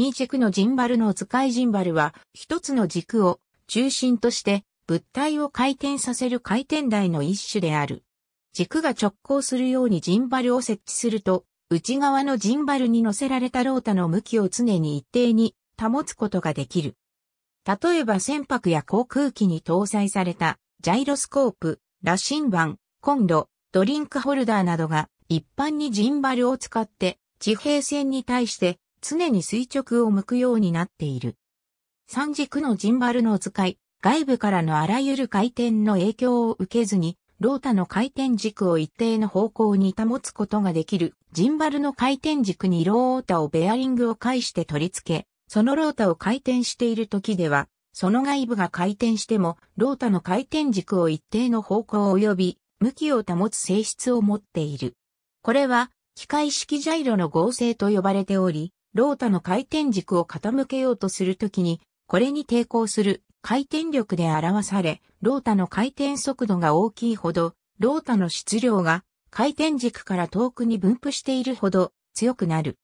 2軸のジンバルの使いジンバルは、一つの軸を中心として物体を回転させる回転台の一種である。軸が直行するようにジンバルを設置すると、内側のジンバルに乗せられたロータの向きを常に一定に保つことができる。例えば船舶や航空機に搭載されたジャイロスコープ、羅針盤、コンロ、ドリンクホルダーなどが一般にジンバルを使って地平線に対して常に垂直を向くようになっている。三軸のジンバルの使い、外部からのあらゆる回転の影響を受けずに、ロータの回転軸を一定の方向に保つことができる、ジンバルの回転軸にロータをベアリングを介して取り付け、そのロータを回転している時では、その外部が回転しても、ロータの回転軸を一定の方向及び、向きを保つ性質を持っている。これは、機械式ジャイロの合成と呼ばれており、ロータの回転軸を傾けようとするときに、これに抵抗する回転力で表され、ロータの回転速度が大きいほど、ロータの質量が回転軸から遠くに分布しているほど強くなる。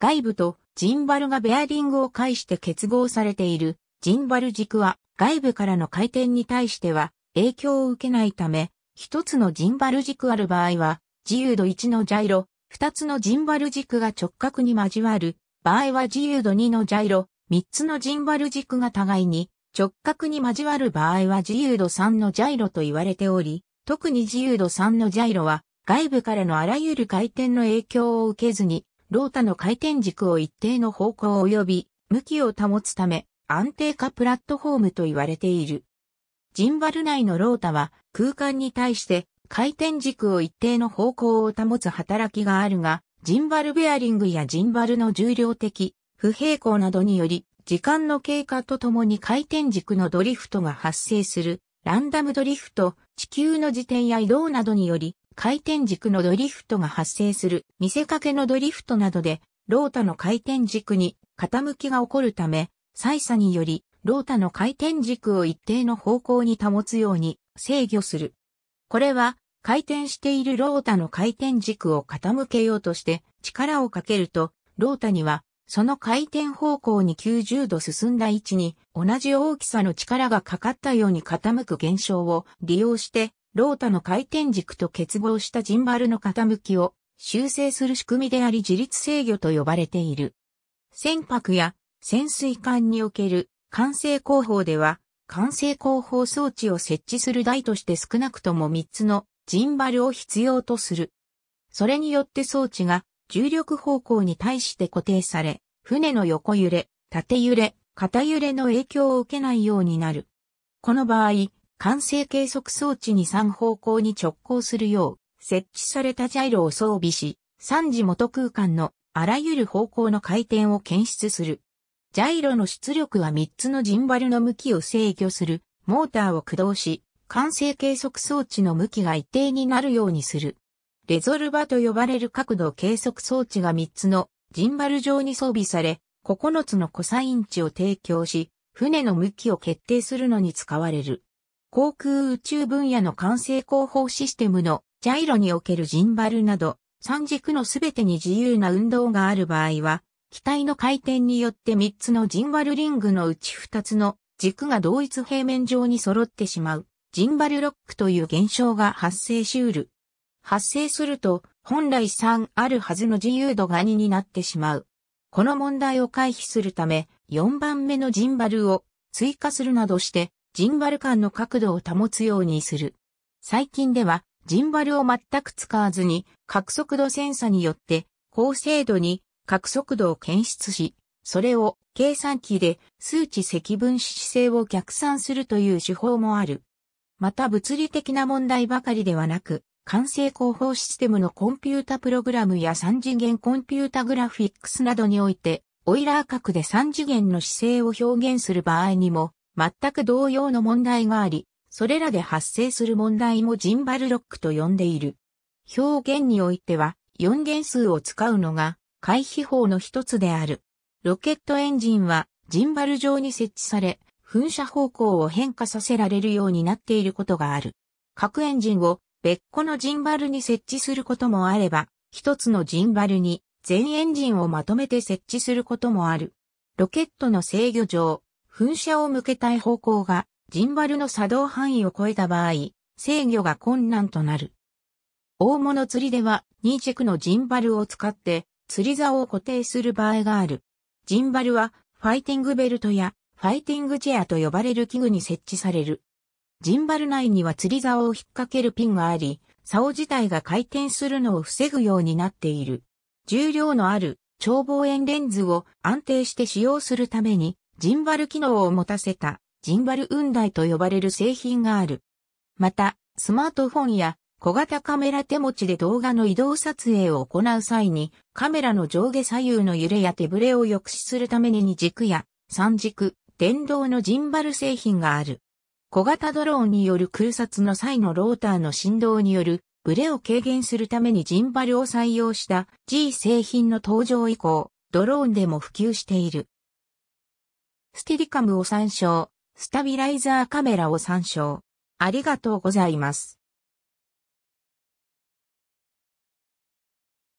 外部とジンバルがベアリングを介して結合されているジンバル軸は外部からの回転に対しては影響を受けないため、一つのジンバル軸ある場合は自由度1のジャイロ、二つのジンバル軸が直角に交わる場合は自由度2のジャイロ、3つのジンバル軸が互いに直角に交わる場合は自由度3のジャイロと言われており、特に自由度3のジャイロは外部からのあらゆる回転の影響を受けずに、ロータの回転軸を一定の方向及び向きを保つため安定化プラットフォームと言われている。ジンバル内のロータは空間に対して回転軸を一定の方向を保つ働きがあるが、ジンバルベアリングやジンバルの重量的、不平衡などにより、時間の経過とともに回転軸のドリフトが発生する、ランダムドリフト、地球の自転や移動などにより、回転軸のドリフトが発生する、見せかけのドリフトなどで、ロータの回転軸に傾きが起こるため、再差により、ロータの回転軸を一定の方向に保つように制御する。これは、回転しているロータの回転軸を傾けようとして力をかけると、ロータにはその回転方向に90度進んだ位置に同じ大きさの力がかかったように傾く現象を利用して、ロータの回転軸と結合したジンバルの傾きを修正する仕組みであり自律制御と呼ばれている。船舶や潜水艦における管制工法では、管制工法装置を設置する台として少なくとも3つのジンバルを必要とする。それによって装置が重力方向に対して固定され、船の横揺れ、縦揺れ、片揺れの影響を受けないようになる。この場合、完成計測装置に3方向に直行するよう設置されたジャイロを装備し、3次元空間のあらゆる方向の回転を検出する。ジャイロの出力は3つのジンバルの向きを制御するモーターを駆動し、完成計測装置の向きが一定になるようにする。レゾルバと呼ばれる角度計測装置が3つのジンバル状に装備され、9つのコサイン値を提供し、船の向きを決定するのに使われる。航空宇宙分野の完成広報システムのジャイロにおけるジンバルなど、三軸のすべてに自由な運動がある場合は、機体の回転によって3つのジンバルリングのうち2つの軸が同一平面上に揃ってしまう。ジンバルロックという現象が発生しうる。発生すると、本来3あるはずの自由度が2になってしまう。この問題を回避するため、4番目のジンバルを追加するなどして、ジンバル間の角度を保つようにする。最近では、ジンバルを全く使わずに、角速度センサによって、高精度に角速度を検出し、それを計算機で数値積分子姿勢を逆算するという手法もある。また物理的な問題ばかりではなく、完成広報システムのコンピュータプログラムや3次元コンピュータグラフィックスなどにおいて、オイラー角で3次元の姿勢を表現する場合にも、全く同様の問題があり、それらで発生する問題もジンバルロックと呼んでいる。表現においては、4元数を使うのが、回避法の一つである。ロケットエンジンは、ジンバル状に設置され、噴射方向を変化させられるようになっていることがある。各エンジンを別個のジンバルに設置することもあれば、一つのジンバルに全エンジンをまとめて設置することもある。ロケットの制御上、噴射を向けたい方向がジンバルの作動範囲を超えた場合、制御が困難となる。大物釣りでは、ニーチェクのジンバルを使って釣り竿を固定する場合がある。ジンバルはファイティングベルトやファイティングチェアと呼ばれる器具に設置される。ジンバル内には釣り竿を引っ掛けるピンがあり、竿自体が回転するのを防ぐようになっている。重量のある超望遠レンズを安定して使用するために、ジンバル機能を持たせたジンバル雲台と呼ばれる製品がある。また、スマートフォンや小型カメラ手持ちで動画の移動撮影を行う際に、カメラの上下左右の揺れや手ぶれを抑止するために2軸や3軸、電動のジンバル製品がある。小型ドローンによる空撮の際のローターの振動によるブレを軽減するためにジンバルを採用した G 製品の登場以降、ドローンでも普及している。スティリカムを参照、スタビライザーカメラを参照。ありがとうございます。